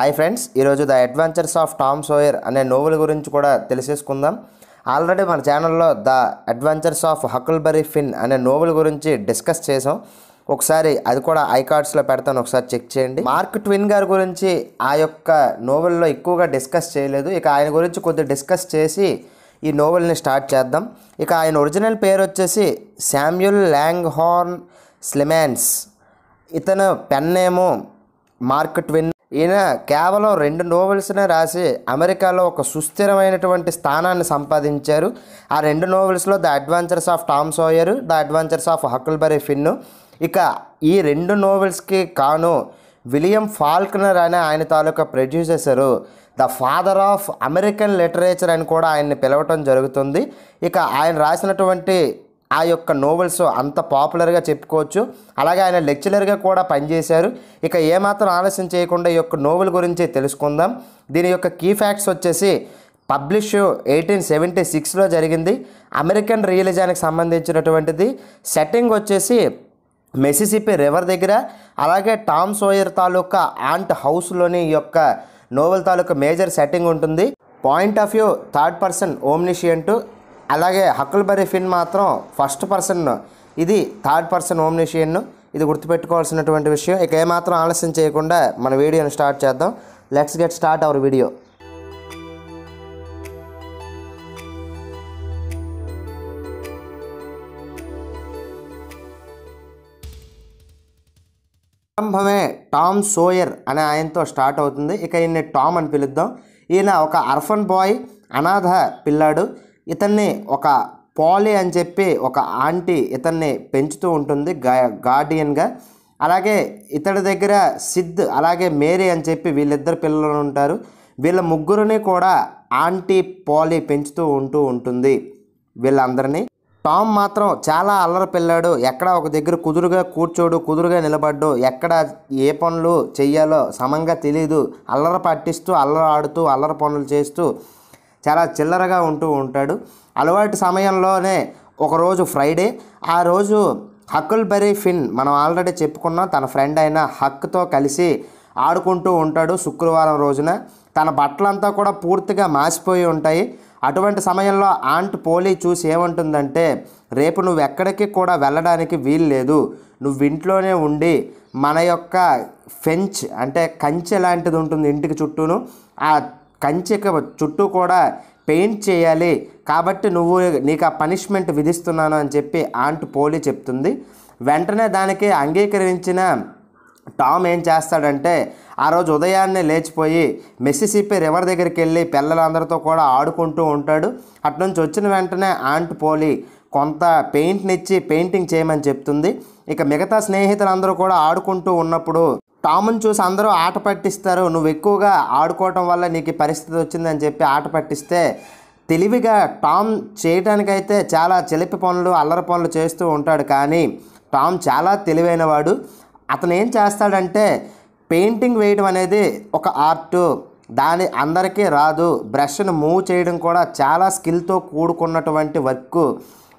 hi friends ఈరోజు the adventures of Tom Sawyer అనే novel గురించి కూడా తెలిసేసుకుందాం ఆల్రెడీ మన ఛానల్లో the adventures of Huckleberry Finn అనే నోవెల్ గురించి డిస్కస్ చేసాం ఒకసారి అది కూడా ఐ కార్డ్స్లో పెడతాను ఒకసారి చెక్ చేయండి మార్క్ ట్విన్ గారి గురించి ఆ యొక్క నోవెల్లో ఎక్కువగా డిస్కస్ చేయలేదు ఇక ఆయన గురించి కొద్దిగా డిస్కస్ చేసి ఈ నోవెల్ని స్టార్ట్ చేద్దాం ఇక ఆయన ఒరిజినల్ పేరు వచ్చేసి శామ్యుల్ ల్యాంగ్ హార్న్ స్లిమాన్స్ ఇతను పెన్ మార్క్ ట్విన్ ఈయన కేవలం రెండు నోవెల్స్నే రాసి అమెరికాలో ఒక సుస్థిరమైనటువంటి స్థానాన్ని సంపాదించారు ఆ రెండు నోవెల్స్లో the adventures of Tom Sawyer the adventures of Huckleberry ఫిన్ను ఇక ఈ రెండు నోవెల్స్కి కాను విలియం ఫాల్క్నర్ అనే ఆయన తాలూకా producer the father of American literature అని కూడా ఆయన్ని పిలవటం జరుగుతుంది ఇక ఆయన రాసినటువంటి ఆ యొక్క నోవెల్స్ అంత పాపులర్గా చెప్పుకోవచ్చు అలాగే ఆయన లెక్చరర్గా కూడా పనిచేశారు ఇక ఏమాత్రం ఆలస్యం చేయకుండా ఈ యొక్క నోవెల్ గురించి తెలుసుకుందాం దీని యొక్క కీ ఫ్యాక్ట్స్ వచ్చేసి పబ్లిష్ ఎయిటీన్ సెవెంటీ సిక్స్లో జరిగింది అమెరికన్ రియలిజానికి సంబంధించినటువంటిది సెట్టింగ్ వచ్చేసి మెసిసిపి రివర్ దగ్గర అలాగే టామ్ సోయర్ తాలూకా ఆంట్ హౌస్లోని యొక్క నోవెల్ తాలూకా మేజర్ సెట్టింగ్ ఉంటుంది point of view third person omniscient అలాగే హక్కుల్ బరీ ఫిన్ మాత్రం ఫస్ట్ పర్సన్ ఇది థర్డ్ పర్సన్ ఓమ్నిషియన్ ఇది గుర్తుపెట్టుకోవాల్సినటువంటి విషయం ఇక ఏమాత్రం ఆలస్యం చేయకుండా మన వీడియోని స్టార్ట్ చేద్దాం let's get start our video ప్రారంభమే టామ్ సోయర్ అనే ఆయనతో స్టార్ట్ అవుతుంది ఇక ఈయన్ని టామ్ అని పిలుద్దాం ఈయన ఒక అర్ఫన్ బాయ్ అనాథ పిల్లాడు ఇతన్ని ఒక పాలీ అని చెప్పి ఒక ఆంటీ ఇతన్ని పెంచుతూ ఉంటుంది గా గార్డియన్గా అలాగే ఇతడి దగ్గర సిద్ అలాగే మేరీ అని చెప్పి వీళ్ళిద్దరు పిల్లలు ఉంటారు వీళ్ళ ముగ్గురిని కూడా ఆంటీ పాలి పెంచుతూ ఉంటూ ఉంటుంది వీళ్ళందరినీ టామ్ మాత్రం చాలా అల్లరి పిల్లాడు ఎక్కడ ఒక దగ్గర కుదురుగా కూర్చోడు కుదురుగా నిలబడ్డు ఎక్కడ ఏ పనులు చెయ్యాలో సమంగా తెలియదు అల్లరి పట్టిస్తూ అల్లరి ఆడుతూ అల్లరి పనులు చేస్తూ చాలా చిల్లరగా ఉంటూ ఉంటాడు అలవాటు సమయంలోనే ఒకరోజు ఫ్రైడే ఆ రోజు బరీ ఫిన్ మనం ఆల్రెడీ చెప్పుకున్నాం తన ఫ్రెండ్ అయిన హక్తో కలిసి ఆడుకుంటూ ఉంటాడు శుక్రవారం రోజున తన బట్టలంతా కూడా పూర్తిగా మాసిపోయి ఉంటాయి అటువంటి సమయంలో ఆంట్ పోలీ చూసి ఏమంటుందంటే రేపు నువ్వు ఎక్కడికి కూడా వెళ్ళడానికి వీలు లేదు నువ్వు ఇంట్లోనే ఉండి మన యొక్క ఫెంచ్ అంటే కంచె లాంటిది ఉంటుంది ఇంటికి చుట్టూను ఆ కంచెకి చుట్టూ కూడా పెయింట్ చేయాలి కాబట్టి నువ్వు నీకు ఆ పనిష్మెంట్ విధిస్తున్నాను అని చెప్పి ఆంట్ పోలి చెప్తుంది వెంటనే దానికి అంగీకరించిన టామ్ ఏం చేస్తాడంటే ఆ రోజు ఉదయాన్నే లేచిపోయి మెస్సిసిపి రివర్ దగ్గరికి వెళ్ళి పిల్లలందరితో కూడా ఆడుకుంటూ ఉంటాడు అట్నుంచి వచ్చిన వెంటనే ఆంట్ పోలి కొంత పెయింట్నిచ్చి పెయింటింగ్ చేయమని చెప్తుంది ఇక మిగతా స్నేహితులందరూ కూడా ఆడుకుంటూ ఉన్నప్పుడు టామ్ను చూసి అందరూ ఆట పట్టిస్తారు నువ్వు ఎక్కువగా ఆడుకోవటం వల్ల నీకు పరిస్థితి వచ్చిందని చెప్పి ఆట పట్టిస్తే తెలివిగా టామ్ చేయటానికైతే చాలా చెలిపి పనులు అల్లరి పనులు చేస్తూ ఉంటాడు కానీ టామ్ చాలా తెలివైనవాడు అతను ఏం చేస్తాడంటే పెయింటింగ్ వేయడం అనేది ఒక ఆర్టు దాని అందరికీ రాదు బ్రష్ను మూవ్ చేయడం కూడా చాలా స్కిల్తో కూడుకున్నటువంటి వర్క్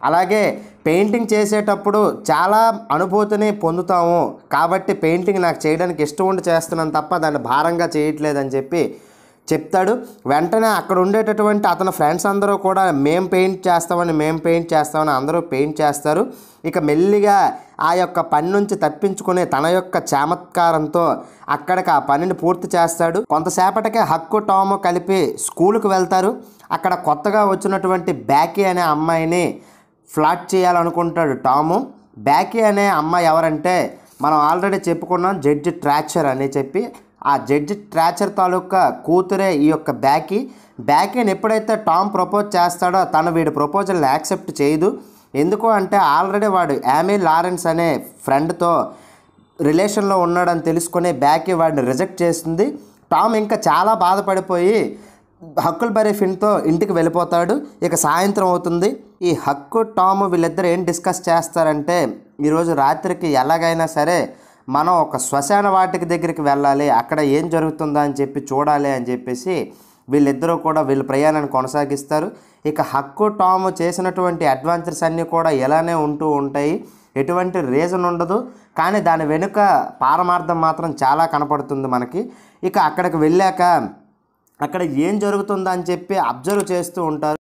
అలాగే పెయింటింగ్ చేసేటప్పుడు చాలా అనుభూతిని పొందుతాము కాబట్టి పెయింటింగ్ నాకు చేయడానికి ఇష్టం ఉండి చేస్తున్నాను తప్ప దాన్ని భారంగా చేయట్లేదని చెప్పి చెప్తాడు వెంటనే అక్కడ ఉండేటటువంటి అతని ఫ్రెండ్స్ అందరూ కూడా మేము పెయింట్ చేస్తామని మేం పెయింట్ చేస్తామని అందరూ పెయింట్ చేస్తారు ఇక మెల్లిగా ఆ యొక్క పని నుంచి తప్పించుకునే తన యొక్క చమత్కారంతో అక్కడికి ఆ పనిని పూర్తి చేస్తాడు కొంతసేపటికే హక్కు టాము కలిపి స్కూల్కి వెళ్తారు అక్కడ కొత్తగా వచ్చినటువంటి బ్యాకీ అనే అమ్మాయిని ఫ్లాట్ చేయాలనుకుంటాడు టాము బ్యాకీ అనే అమ్మాయి ఎవరంటే మనం ఆల్రెడీ చెప్పుకున్నాం జడ్జి ట్రాచర్ అని చెప్పి ఆ జడ్జి ట్రాచర్ తాలూకా కూతురే ఈ యొక్క బ్యాకీ బ్యాకీని ఎప్పుడైతే టామ్ ప్రపోజ్ చేస్తాడో తను వీడి ప్రపోజల్ని యాక్సెప్ట్ చేయదు ఎందుకు అంటే ఆల్రెడీ వాడు యామీ లారెన్స్ అనే ఫ్రెండ్తో రిలేషన్లో ఉన్నాడని తెలుసుకునే బ్యాకీ వాడిని రిజెక్ట్ చేస్తుంది టామ్ ఇంకా చాలా బాధపడిపోయి హక్కుల బరే ఫిన్తో ఇంటికి వెళ్ళిపోతాడు ఇక సాయంత్రం అవుతుంది ఈ హక్కు టామ్ వీళ్ళిద్దరు ఏం డిస్కస్ చేస్తారంటే ఈరోజు రాత్రికి ఎలాగైనా సరే మనం ఒక శ్మశాన వాటికి దగ్గరికి వెళ్ళాలి అక్కడ ఏం జరుగుతుందా అని చెప్పి చూడాలి అని చెప్పేసి వీళ్ళిద్దరూ కూడా వీళ్ళ ప్రయాణాన్ని కొనసాగిస్తారు ఇక హక్కు టామ్ చేసినటువంటి అడ్వెంచర్స్ అన్నీ కూడా ఇలానే ఉంటూ ఉంటాయి ఎటువంటి రీజన్ ఉండదు కానీ దాని వెనుక పారమార్థం మాత్రం చాలా కనపడుతుంది మనకి ఇక అక్కడికి వెళ్ళాక అక్కడ ఏం జరుగుతుందని చెప్పి అబ్జర్వ్ చేస్తూ ఉంటారు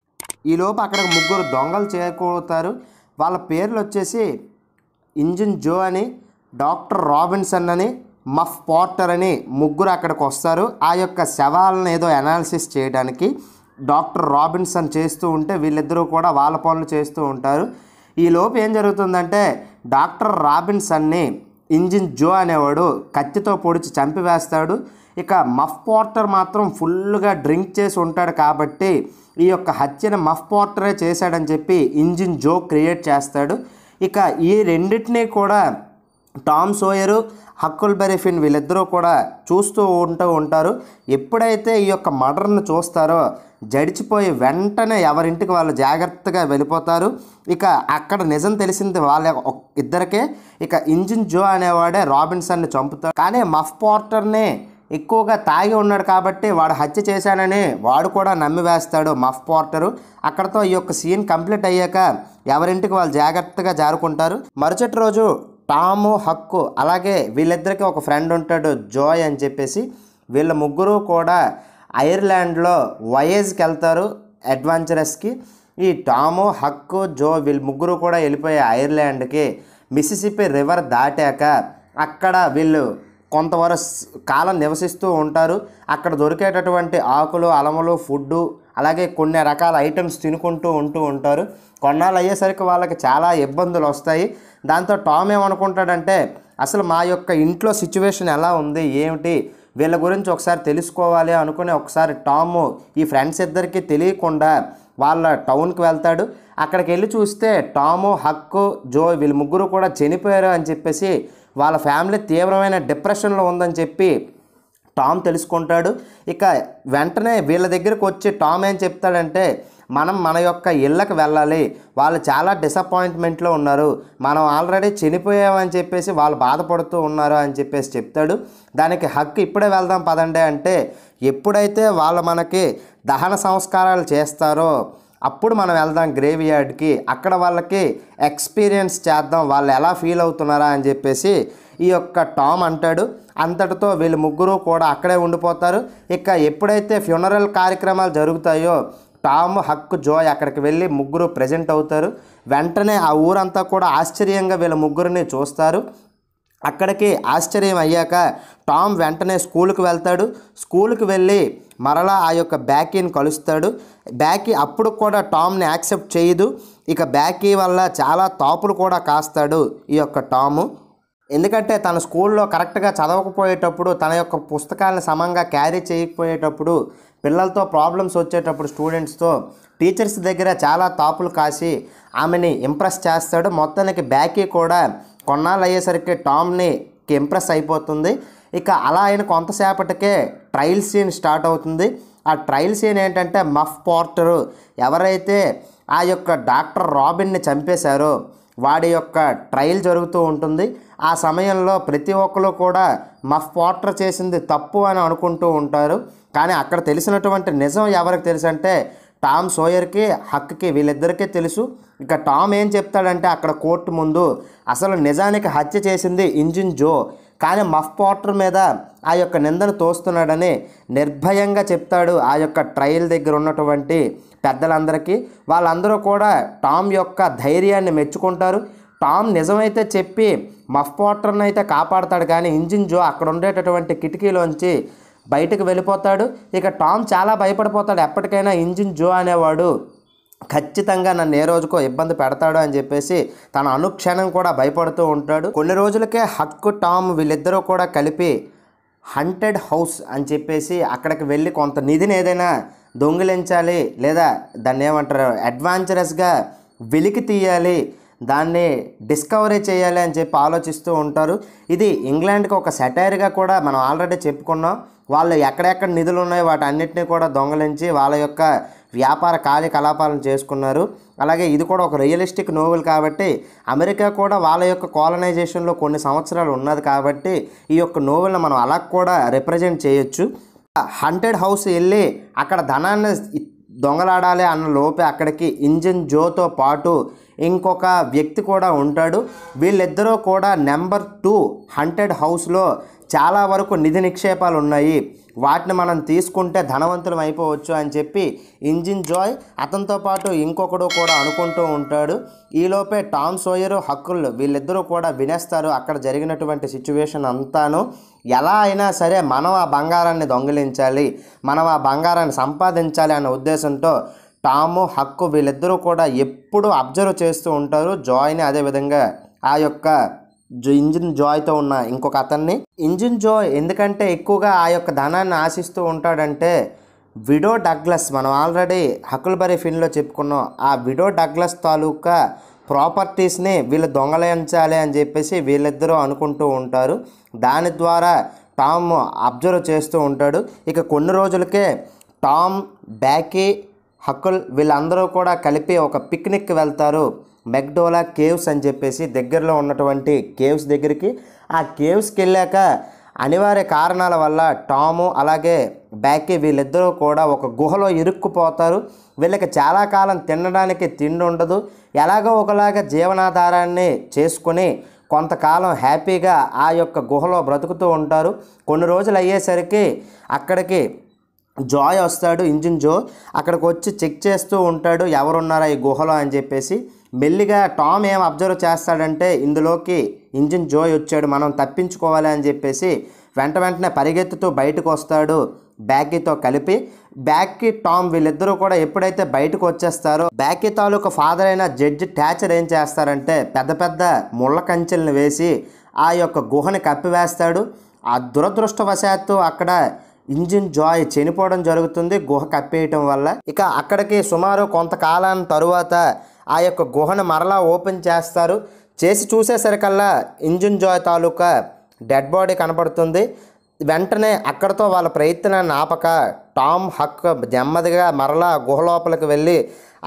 ఈలోపు అక్కడ ముగ్గురు దొంగలు చేకూరుతారు వాళ్ళ పేర్లు వచ్చేసి ఇంజిన్ జో అని డాక్టర్ రాబిన్సన్ అని మఫ్ పోర్టర్ అని ముగ్గురు అక్కడికి వస్తారు ఆ యొక్క శవాలను ఏదో అనాలిసిస్ చేయడానికి డాక్టర్ రాబిన్సన్ చేస్తూ ఉంటే వీళ్ళిద్దరూ కూడా వాళ్ళ పనులు చేస్తూ ఉంటారు ఈ లోపు ఏం జరుగుతుందంటే డాక్టర్ రాబిన్సన్ని ఇంజిన్ జో అనేవాడు కత్తితో పొడిచి చంపివేస్తాడు ఇక మఫ్ పోర్టర్ మాత్రం ఫుల్గా డ్రింక్ చేసి ఉంటాడు కాబట్టి ఈ యొక్క హత్యను మఫ్ పోర్టరే చేశాడని చెప్పి ఇంజిన్ జో క్రియేట్ చేస్తాడు ఇక ఈ రెండింటినీ కూడా టామ్ సోయరు హక్కుల్ బెరీఫిన్ వీళ్ళిద్దరూ కూడా చూస్తూ ఉంటూ ఉంటారు ఎప్పుడైతే ఈ యొక్క మర్డర్ను చూస్తారో జడిచిపోయి వెంటనే ఎవరింటికి వాళ్ళు జాగ్రత్తగా వెళ్ళిపోతారు ఇక అక్కడ నిజం తెలిసింది వాళ్ళ ఇద్దరికే ఇక ఇంజిన్ జో అనేవాడే రాబిన్సన్ని చంపుతాడు కానీ మఫ్ పోర్టర్నే ఎక్కువగా తాగి ఉన్నాడు కాబట్టి వాడు హత్య చేశానని వాడు కూడా నమ్మి వేస్తాడు మఫ్ పోర్టరు అక్కడతో ఈ యొక్క సీన్ కంప్లీట్ అయ్యాక ఎవరింటికి వాళ్ళు జాగ్రత్తగా జారుకుంటారు మరుసటి రోజు టాము హక్కు అలాగే వీళ్ళిద్దరికి ఒక ఫ్రెండ్ ఉంటాడు జోయ్ అని చెప్పేసి వీళ్ళ ముగ్గురు కూడా ఐర్లాండ్లో వయేజ్కి వెళ్తారు అడ్వెంచరస్కి ఈ టాము హక్కు జో వీళ్ళు ముగ్గురు కూడా వెళ్ళిపోయే ఐర్లాండ్కి మిసిసిపి రివర్ దాటాక అక్కడ వీళ్ళు కొంతవర కాలం నివసిస్తూ ఉంటారు అక్కడ దొరికేటటువంటి ఆకులు అలములు ఫుడ్డు అలాగే కొన్ని రకాల ఐటమ్స్ తినుకుంటూ ఉంటూ ఉంటారు కొన్నాళ్ళు అయ్యేసరికి వాళ్ళకి చాలా ఇబ్బందులు వస్తాయి దాంతో టామ్ ఏమనుకుంటాడంటే అసలు మా యొక్క ఇంట్లో సిచ్యువేషన్ ఎలా ఉంది ఏమిటి వీళ్ళ గురించి ఒకసారి తెలుసుకోవాలి అనుకుని ఒకసారి టాము ఈ ఫ్రెండ్స్ ఇద్దరికీ తెలియకుండా వాళ్ళ టౌన్కి వెళ్తాడు అక్కడికి వెళ్ళి చూస్తే టాము హక్కు జో వీళ్ళు ముగ్గురు కూడా చనిపోయారు అని చెప్పేసి వాళ్ళ ఫ్యామిలీ తీవ్రమైన డిప్రెషన్లో ఉందని చెప్పి టామ్ తెలుసుకుంటాడు ఇక వెంటనే వీళ్ళ దగ్గరకు వచ్చి టామ్ ఏం చెప్తాడంటే మనం మన యొక్క ఇళ్ళకి వెళ్ళాలి వాళ్ళు చాలా డిసప్పాయింట్మెంట్లో ఉన్నారు మనం ఆల్రెడీ చనిపోయామని చెప్పేసి వాళ్ళు బాధపడుతూ ఉన్నారు అని చెప్పేసి చెప్తాడు దానికి హక్కు ఇప్పుడే వెళ్దాం పదండి అంటే ఎప్పుడైతే వాళ్ళు మనకి దహన సంస్కారాలు చేస్తారో అప్పుడు మనం వెళ్దాం గ్రేవ్ యార్డ్కి అక్కడ వాళ్ళకి ఎక్స్పీరియన్స్ చేద్దాం వాళ్ళు ఎలా ఫీల్ అవుతున్నారా అని చెప్పేసి ఈ యొక్క టామ్ అంటాడు అంతటితో వీళ్ళు ముగ్గురు కూడా అక్కడే ఉండిపోతారు ఇక ఎప్పుడైతే ఫ్యూనరల్ కార్యక్రమాలు జరుగుతాయో టామ్ హక్కు జోయ్ అక్కడికి వెళ్ళి ముగ్గురు ప్రజెంట్ అవుతారు వెంటనే ఆ ఊరంతా కూడా ఆశ్చర్యంగా వీళ్ళ ముగ్గురిని చూస్తారు అక్కడికి ఆశ్చర్యం అయ్యాక టామ్ వెంటనే స్కూల్కి వెళ్తాడు స్కూల్కి వెళ్ళి మరలా ఆ యొక్క బ్యాకీని కలుస్తాడు బ్యాకీ అప్పుడు కూడా టామ్ని యాక్సెప్ట్ చేయదు ఇక బ్యాకీ వల్ల చాలా తాపులు కూడా కాస్తాడు ఈ యొక్క టాము ఎందుకంటే తన స్కూల్లో కరెక్ట్గా చదవకపోయేటప్పుడు తన యొక్క పుస్తకాలను సమంగా క్యారీ చేయకపోయేటప్పుడు పిల్లలతో ప్రాబ్లమ్స్ వచ్చేటప్పుడు స్టూడెంట్స్తో టీచర్స్ దగ్గర చాలా తాపులు కాసి ఆమెని ఇంప్రెస్ చేస్తాడు మొత్తానికి బ్యాకీ కూడా కొన్నాళ్ళు అయ్యేసరికి టామ్నికి ఇంప్రెస్ అయిపోతుంది ఇక అలా అయిన కొంతసేపటికే ట్రయల్ సీన్ స్టార్ట్ అవుతుంది ఆ ట్రయల్ సీన్ ఏంటంటే మఫ్ పోర్టరు ఎవరైతే ఆ యొక్క డాక్టర్ రాబిన్ని చంపేశారో వాడి యొక్క ట్రయల్ జరుగుతూ ఉంటుంది ఆ సమయంలో ప్రతి ఒక్కరు కూడా మఫ్ పోర్టర్ చేసింది తప్పు అని అనుకుంటూ ఉంటారు కానీ అక్కడ తెలిసినటువంటి నిజం ఎవరికి తెలుసంటే టామ్ సోయర్కి హక్కి వీళ్ళిద్దరికీ తెలుసు ఇక టామ్ ఏం చెప్తాడంటే అక్కడ కోర్టు ముందు అసలు నిజానికి హత్య చేసింది ఇంజిన్ జో కానీ మఫ్ పోటర్ మీద ఆ యొక్క నిందను తోస్తున్నాడని నిర్భయంగా చెప్తాడు ఆ యొక్క ట్రయల్ దగ్గర ఉన్నటువంటి పెద్దలందరికీ వాళ్ళందరూ కూడా టామ్ యొక్క ధైర్యాన్ని మెచ్చుకుంటారు టామ్ నిజమైతే చెప్పి మఫ్ పోటర్ని అయితే కాపాడతాడు కానీ ఇంజిన్ జో అక్కడ ఉండేటటువంటి కిటికీలోంచి బయటకు వెళ్ళిపోతాడు ఇక టామ్ చాలా భయపడిపోతాడు ఎప్పటికైనా ఇంజిన్ జో అనేవాడు ఖచ్చితంగా నన్ను ఏ రోజుకో ఇబ్బంది పెడతాడు అని చెప్పేసి తన అనుక్షణం కూడా భయపడుతూ ఉంటాడు కొన్ని రోజులకే హక్కు టామ్ వీళ్ళిద్దరూ కూడా కలిపి హంటెడ్ హౌస్ అని చెప్పేసి అక్కడికి వెళ్ళి కొంత నిధిని ఏదైనా దొంగిలించాలి లేదా దాన్ని ఏమంటారు అడ్వాంచరస్గా వెలికి తీయాలి దాన్ని డిస్కవరీ చేయాలి అని చెప్పి ఆలోచిస్తూ ఉంటారు ఇది ఇంగ్లాండ్కి ఒక సెటైర్గా కూడా మనం ఆల్రెడీ చెప్పుకున్నాం వాళ్ళు ఎక్కడెక్కడ నిధులు ఉన్నాయో వాటి అన్నింటినీ కూడా దొంగలించి వాళ్ళ యొక్క వ్యాపార కార్యకలాపాలను చేసుకున్నారు అలాగే ఇది కూడా ఒక రియలిస్టిక్ నోవెల్ కాబట్టి అమెరికా కూడా వాళ్ళ యొక్క కాలనైజేషన్లో కొన్ని సంవత్సరాలు ఉన్నది కాబట్టి ఈ యొక్క నోవెల్ని మనం అలా కూడా రిప్రజెంట్ చేయొచ్చు హంటెడ్ హౌస్ వెళ్ళి అక్కడ ధనాన్ని దొంగలాడాలి అన్న లోపే అక్కడికి ఇంజిన్ జోతో పాటు ఇంకొక వ్యక్తి కూడా ఉంటాడు వీళ్ళిద్దరూ కూడా నెంబర్ టూ హంటెడ్ హౌస్లో చాలా వరకు నిధి నిక్షేపాలు ఉన్నాయి వాటిని మనం తీసుకుంటే ధనవంతులం అయిపోవచ్చు అని చెప్పి ఇంజిన్ జాయ్ అతనితో పాటు ఇంకొకడు కూడా అనుకుంటూ ఉంటాడు ఈలోపే టామ్ సోయరు హక్కులు వీళ్ళిద్దరూ కూడా వినేస్తారు అక్కడ జరిగినటువంటి సిచ్యువేషన్ అంతాను ఎలా అయినా సరే మనం ఆ బంగారాన్ని దొంగిలించాలి మనం ఆ బంగారాన్ని సంపాదించాలి అనే ఉద్దేశంతో టాము హక్కు వీళ్ళిద్దరూ కూడా ఎప్పుడూ అబ్జర్వ్ చేస్తూ ఉంటారు జాయ్ని అదేవిధంగా ఆ యొక్క ఇంజిన్ జాయ్తో ఉన్న ఇంకొక అతన్ని ఇంజిన్ జాయ్ ఎందుకంటే ఎక్కువగా ఆ యొక్క ధనాన్ని ఆశిస్తూ ఉంటాడంటే విడో డగ్లస్ మనం ఆల్రెడీ హక్కుల్బరీ ఫిన్లో చెప్పుకున్నాం ఆ విడో డగ్లస్ తాలూకా ప్రాపర్టీస్ని వీళ్ళు దొంగలించాలి అని చెప్పేసి వీళ్ళిద్దరూ అనుకుంటూ ఉంటారు దాని ద్వారా టామ్ అబ్జర్వ్ చేస్తూ ఉంటాడు ఇక కొన్ని రోజులకే టామ్ బ్యాకీ హక్కుల్ వీళ్ళందరూ కూడా కలిపి ఒక పిక్నిక్కి వెళ్తారు మెక్డోలా కేవ్స్ అని చెప్పేసి దగ్గరలో ఉన్నటువంటి కేవ్స్ దగ్గరికి ఆ కేవ్స్కి వెళ్ళాక అనివార్య కారణాల వల్ల టాము అలాగే బ్యాకీ వీళ్ళిద్దరూ కూడా ఒక గుహలో ఇరుక్కుపోతారు వీళ్ళకి చాలా కాలం తినడానికి తిండి ఉండదు ఎలాగో ఒకలాగా జీవనాధారాన్ని చేసుకుని కొంతకాలం హ్యాపీగా ఆ యొక్క గుహలో బ్రతుకుతూ ఉంటారు కొన్ని రోజులు అయ్యేసరికి అక్కడికి జాయ్ వస్తాడు ఇంజిన్ జో అక్కడికి వచ్చి చెక్ చేస్తూ ఉంటాడు ఎవరున్నారా ఈ గుహలో అని చెప్పేసి మెల్లిగా టామ్ ఏం అబ్జర్వ్ చేస్తాడంటే ఇందులోకి ఇంజిన్ జోయ్ వచ్చాడు మనం తప్పించుకోవాలి అని చెప్పేసి వెంట వెంటనే పరిగెత్తుతూ బయటకు వస్తాడు బ్యాకీతో కలిపి బ్యాకీ టామ్ వీళ్ళిద్దరూ కూడా ఎప్పుడైతే బయటకు వచ్చేస్తారో బ్యాకీ తాలూకు ఫాదర్ అయిన జడ్జి ట్యాచర్ ఏం చేస్తారంటే పెద్ద పెద్ద ముళ్ళ కంచెలను వేసి ఆ యొక్క గుహని కప్పివేస్తాడు ఆ దురదృష్టవశాత్తు అక్కడ ఇంజిన్ జాయ్ చనిపోవడం జరుగుతుంది గుహ కప్పేయటం వల్ల ఇక అక్కడికి సుమారు కొంతకాలం తరువాత ఆ యొక్క గుహను మరలా ఓపెన్ చేస్తారు చేసి చూసేసరికల్లా ఇంజిన్ జాయ్ తాలూకా డెడ్ బాడీ కనపడుతుంది వెంటనే అక్కడతో వాళ్ళ ప్రయత్నాన్ని ఆపక టామ్ హక్ నెమ్మదిగా మరలా గుహ లోపలికి వెళ్ళి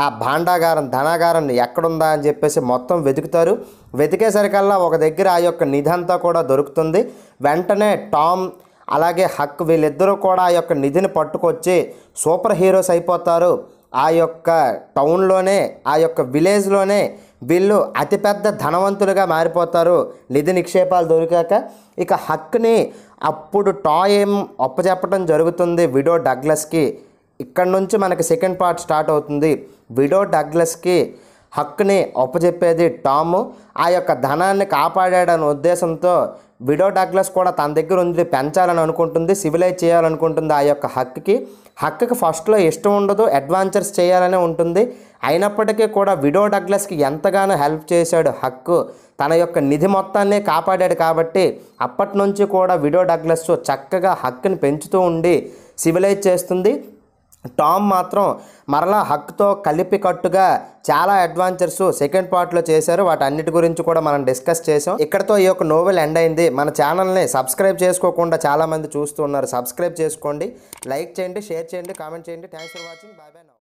ఆ భాండాగారం ధనాగారం ఎక్కడుందా అని చెప్పేసి మొత్తం వెతుకుతారు వెతికేసరికల్లా ఒక దగ్గర ఆ యొక్క నిధంతా కూడా దొరుకుతుంది వెంటనే టామ్ అలాగే హక్ వీళ్ళిద్దరూ కూడా ఆ యొక్క నిధిని పట్టుకొచ్చి సూపర్ హీరోస్ అయిపోతారు ఆ యొక్క టౌన్లోనే ఆ యొక్క విలేజ్లోనే వీళ్ళు అతిపెద్ద ధనవంతులుగా మారిపోతారు నిధి నిక్షేపాలు దొరికాక ఇక హక్ని అప్పుడు టాయ్ ఏం అప్పచెప్పడం జరుగుతుంది విడో డగ్లస్కి ఇక్కడ నుంచి మనకి సెకండ్ పార్ట్ స్టార్ట్ అవుతుంది విడో డగ్లస్కి హక్కుని అప్పచెప్పేది టామ్ ఆ యొక్క ధనాన్ని కాపాడాడనే ఉద్దేశంతో విడో డగ్లస్ కూడా తన దగ్గర ఉంది పెంచాలని అనుకుంటుంది సివిలైజ్ చేయాలనుకుంటుంది ఆ యొక్క హక్కుకి హక్కుకి ఫస్ట్లో ఇష్టం ఉండదు అడ్వాంచర్స్ చేయాలనే ఉంటుంది అయినప్పటికీ కూడా విడో డగ్లస్కి ఎంతగానో హెల్ప్ చేశాడు హక్కు తన యొక్క నిధి మొత్తాన్ని కాపాడాడు కాబట్టి అప్పటి నుంచి కూడా విడో డగ్లస్ చక్కగా హక్కుని పెంచుతూ ఉండి సివిలైజ్ చేస్తుంది టామ్ మాత్రం మరలా హక్తో కలిపి కట్టుగా చాలా అడ్వాంచర్స్ సెకండ్ పార్ట్లో చేశారు వాటి అన్నిటి గురించి కూడా మనం డిస్కస్ చేసాం ఇక్కడతో ఈ యొక్క నోవెల్ ఎండ్ అయింది మన ఛానల్ని సబ్స్క్రైబ్ చేసుకోకుండా చాలామంది చూస్తున్నారు సబ్స్క్రైబ్ చేసుకోండి లైక్ చేయండి షేర్ చేయండి కామెంట్ చేయండి thanks for watching bye bye